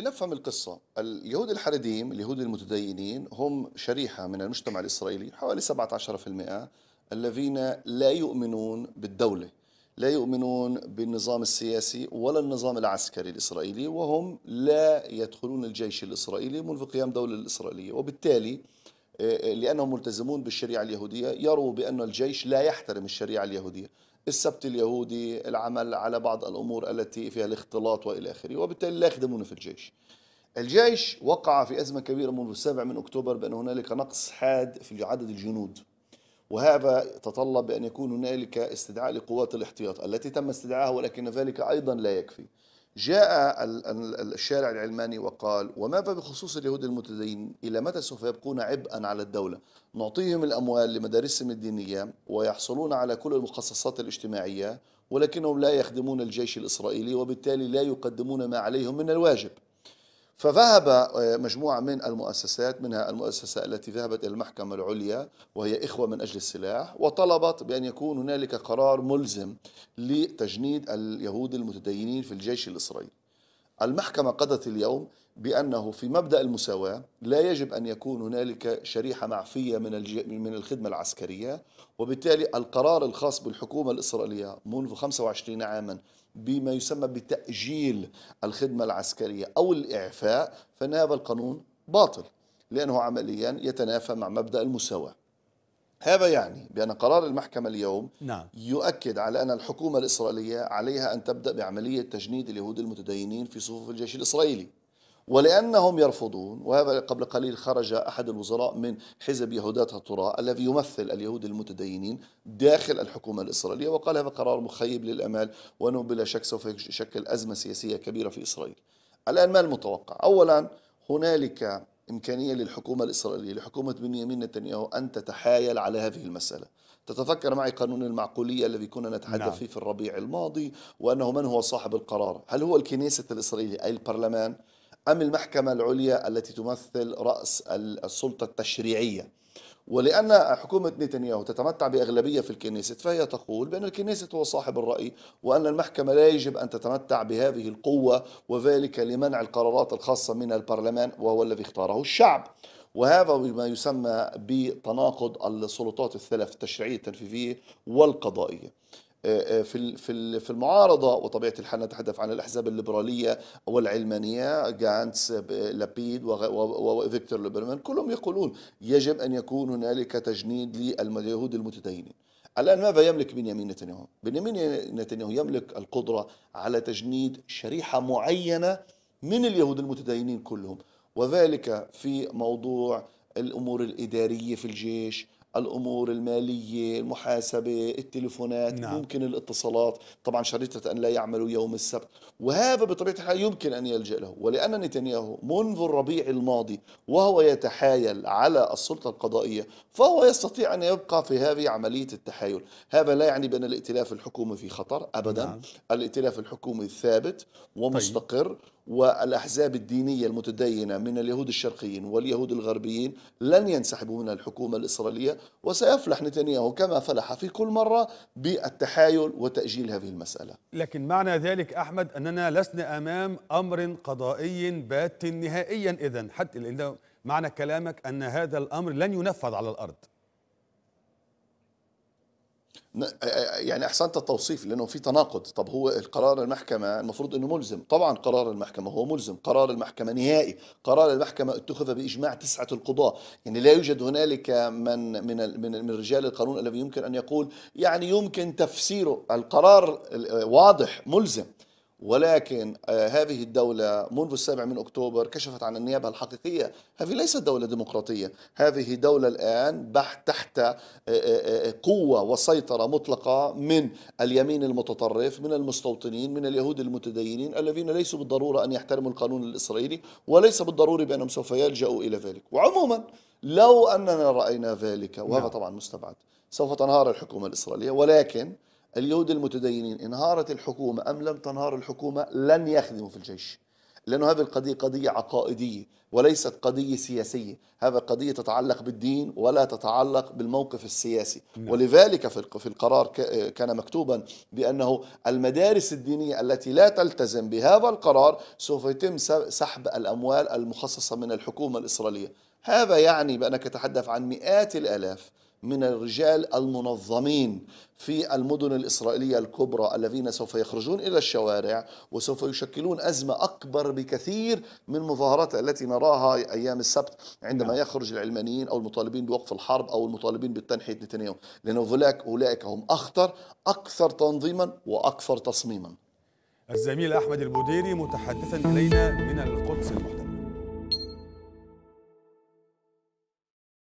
لنفهم القصة اليهود الحرديم اليهود المتدينين هم شريحة من المجتمع الإسرائيلي حوالي 17% الذين لا يؤمنون بالدولة لا يؤمنون بالنظام السياسي ولا النظام العسكري الإسرائيلي وهم لا يدخلون الجيش الإسرائيلي منذ قيام دولة الإسرائيلية وبالتالي لأنهم ملتزمون بالشريعة اليهودية يروا بأن الجيش لا يحترم الشريعة اليهودية السبت اليهودي العمل على بعض الأمور التي فيها الاختلاط وإلى آخره وبالتالي لا يخدمون في الجيش الجيش وقع في أزمة كبيرة منذ السابع من أكتوبر بأن هنالك نقص حاد في عدد الجنود وهذا تطلب بأن يكون هنالك استدعاء لقوات الاحتياط التي تم استدعائها ولكن ذلك أيضا لا يكفي جاء الشارع العلماني وقال وماذا بخصوص اليهود المتدينين إلى متى سوف يبقون عبئا على الدولة نعطيهم الأموال لمدارسهم الدينية ويحصلون على كل المخصصات الاجتماعية ولكنهم لا يخدمون الجيش الإسرائيلي وبالتالي لا يقدمون ما عليهم من الواجب فذهب آه، مجموعة من المؤسسات منها المؤسسة التي ذهبت إلى المحكمة العليا وهي إخوة من أجل السلاح وطلبت بأن يكون هنالك قرار ملزم لتجنيد اليهود المتدينين في الجيش الإسرائيلي المحكمة قضت اليوم بأنه في مبدأ المساواة لا يجب أن يكون هنالك شريحة معفية من من الخدمة العسكرية وبالتالي القرار الخاص بالحكومة الإسرائيلية منذ 25 عاما بما يسمى بتأجيل الخدمة العسكرية أو الإعفاء فإن هذا القانون باطل لأنه عمليا يتنافى مع مبدأ المساواة هذا يعني بأن قرار المحكمة اليوم نعم. يؤكد على أن الحكومة الإسرائيلية عليها أن تبدأ بعملية تجنيد اليهود المتدينين في صفوف الجيش الإسرائيلي ولأنهم يرفضون وهذا قبل قليل خرج أحد الوزراء من حزب يهودات التراء الذي يمثل اليهود المتدينين داخل الحكومة الإسرائيلية وقال هذا قرار مخيب للأمال وأنه بلا شك سوف يشكل أزمة سياسية كبيرة في إسرائيل الآن ما المتوقع؟ أولا هنالك إمكانية للحكومة الإسرائيلية لحكومة بنيامين نتنياهو أن تتحايل على هذه المسألة تتفكر معي قانون المعقولية الذي كنا نتحدث نعم. فيه في الربيع الماضي وأنه من هو صاحب القرار هل هو الكنيسة الإسرائيلي أي البرلمان أم المحكمة العليا التي تمثل رأس السلطة التشريعية ولأن حكومة نتنياهو تتمتع بأغلبية في الكنيسة فهي تقول بأن الكنيسة هو صاحب الرأي وأن المحكمة لا يجب أن تتمتع بهذه القوة وذلك لمنع القرارات الخاصة من البرلمان وهو الذي اختاره الشعب وهذا بما يسمى بتناقض السلطات الثلاث التشريعية التنفيذية والقضائية آه، آه، في في في المعارضه وطبيعه الحال نتحدث عن الاحزاب الليبراليه والعلمانيه جانتس لابيد وفيكتور ليبرمان كلهم يقولون يجب ان يكون هنالك تجنيد لليهود المتدينين الآن ماذا يملك بنيامين نتنياهو؟ بنيامين نتنياهو يملك القدرة على تجنيد شريحة معينة من اليهود المتدينين كلهم وذلك في موضوع الأمور الإدارية في الجيش الامور الماليه، المحاسبه، التليفونات، نعم. ممكن الاتصالات، طبعا شريطه ان لا يعملوا يوم السبت، وهذا بطبيعه الحال يمكن ان يلجا له، ولان نتنياهو منذ الربيع الماضي وهو يتحايل على السلطه القضائيه، فهو يستطيع ان يبقى في هذه عمليه التحايل، هذا لا يعني بان الائتلاف الحكومي في خطر ابدا، نعم. الائتلاف الحكومي ثابت طيب. ومستقر طيب. والأحزاب الدينية المتدينة من اليهود الشرقيين واليهود الغربيين لن ينسحبوا من الحكومة الإسرائيلية وسيفلح نتنياهو كما فلح في كل مرة بالتحايل وتأجيل هذه المسألة لكن معنى ذلك أحمد أننا لسنا أمام أمر قضائي بات نهائيا إذن حتى معنى كلامك أن هذا الأمر لن ينفذ على الأرض يعني احسنت التوصيف لانه في تناقض طب هو القرار المحكمه المفروض انه ملزم طبعا قرار المحكمه هو ملزم قرار المحكمه نهائي قرار المحكمه اتخذ باجماع تسعه القضاه يعني لا يوجد هنالك من من من, من رجال القانون الذي يمكن ان يقول يعني يمكن تفسيره القرار واضح ملزم ولكن آه، هذه الدولة منذ السابع من أكتوبر كشفت عن النيابة الحقيقية هذه ليست دولة ديمقراطية هذه دولة الآن بحت تحت آه، آه، قوة وسيطرة مطلقة من اليمين المتطرف من المستوطنين من اليهود المتدينين الذين ليسوا بالضرورة أن يحترموا القانون الإسرائيلي وليس بالضروري بأنهم سوف يلجأوا إلى ذلك وعموما لو أننا رأينا ذلك وهذا نعم. طبعا مستبعد سوف تنهار الحكومة الإسرائيلية ولكن اليهود المتدينين انهارت الحكومة أم لم تنهار الحكومة لن يخدموا في الجيش لأنه هذه القضية قضية عقائدية وليست قضية سياسية هذا قضية تتعلق بالدين ولا تتعلق بالموقف السياسي نعم. ولذلك في القرار كان مكتوبا بأنه المدارس الدينية التي لا تلتزم بهذا القرار سوف يتم سحب الأموال المخصصة من الحكومة الإسرائيلية هذا يعني بأنك تتحدث عن مئات الألاف من الرجال المنظمين في المدن الإسرائيلية الكبرى الذين سوف يخرجون إلى الشوارع وسوف يشكلون أزمة أكبر بكثير من مظاهرات التي نراها أيام السبت عندما نعم. يخرج العلمانيين أو المطالبين بوقف الحرب أو المطالبين بتنحية نتنياهو لأن أولئك, أولئك هم أخطر أكثر تنظيما وأكثر تصميما الزميل أحمد البوديري متحدثا إلينا من القدس المحتلة